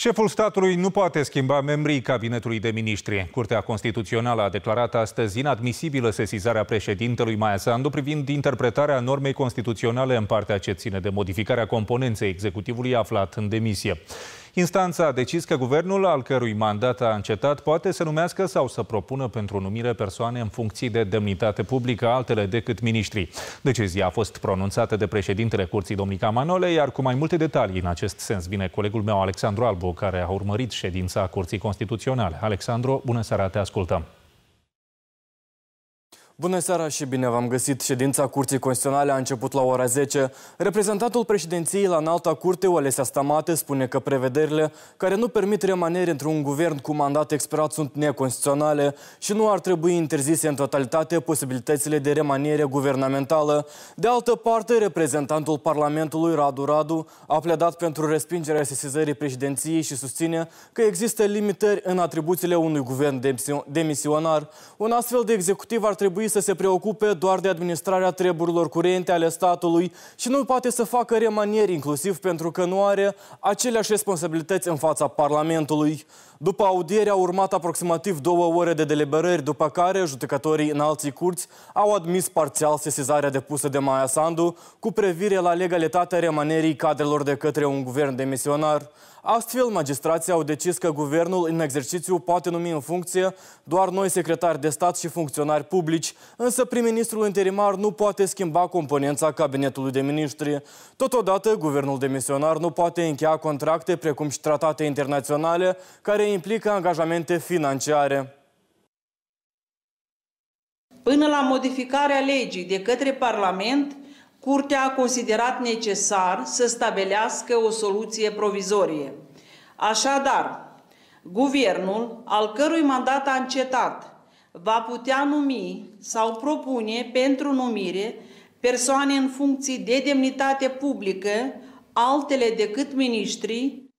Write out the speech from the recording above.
Șeful statului nu poate schimba membrii cabinetului de miniștri. Curtea Constituțională a declarat astăzi inadmisibilă sesizarea președintelui Maia Sandu privind interpretarea normei constituționale în partea ce ține de modificarea componenței executivului aflat în demisie. Instanța a decis că guvernul al cărui mandat a încetat poate să numească sau să propună pentru numire persoane în funcții de demnitate publică altele decât miniștri. Decizia a fost pronunțată de președintele Curții Domnica Manole, iar cu mai multe detalii în acest sens vine colegul meu Alexandru Albu, care a urmărit ședința Curții Constituționale. Alexandru, bună seara, te ascultăm! Bună seara și bine v-am găsit! Ședința Curții Constituționale a început la ora 10. Reprezentantul președinției la înalta curte, Olesea Stamate, spune că prevederile care nu permit remanere într-un guvern cu mandat expirat sunt neconstituționale și nu ar trebui interzise în totalitate posibilitățile de remaniere guvernamentală. De altă parte, reprezentantul Parlamentului, Radu Radu, a pledat pentru respingerea sesizării președinției și susține că există limitări în atribuțiile unui guvern demisionar. Un astfel de executiv ar trebui să se preocupe doar de administrarea treburilor curente ale statului și nu poate să facă remanieri inclusiv pentru că nu are aceleași responsabilități în fața Parlamentului. După audiere au urmat aproximativ două ore de deliberări, după care judecătorii în alții curți au admis parțial sesizarea depusă de Maia Sandu cu privire la legalitatea remanerii cadrelor de către un guvern demisionar. Astfel, magistrații au decis că guvernul în exercițiu poate numi în funcție doar noi secretari de stat și funcționari publici, însă prim-ministrul interimar nu poate schimba componența cabinetului de miniștri. Totodată, guvernul demisionar nu poate încheia contracte precum și tratate internaționale care implică angajamente financiare. Până la modificarea legii de către Parlament, Curtea a considerat necesar să stabilească o soluție provizorie. Așadar, guvernul, al cărui mandat a încetat, va putea numi sau propune pentru numire persoane în funcții de demnitate publică, altele decât miniștrii,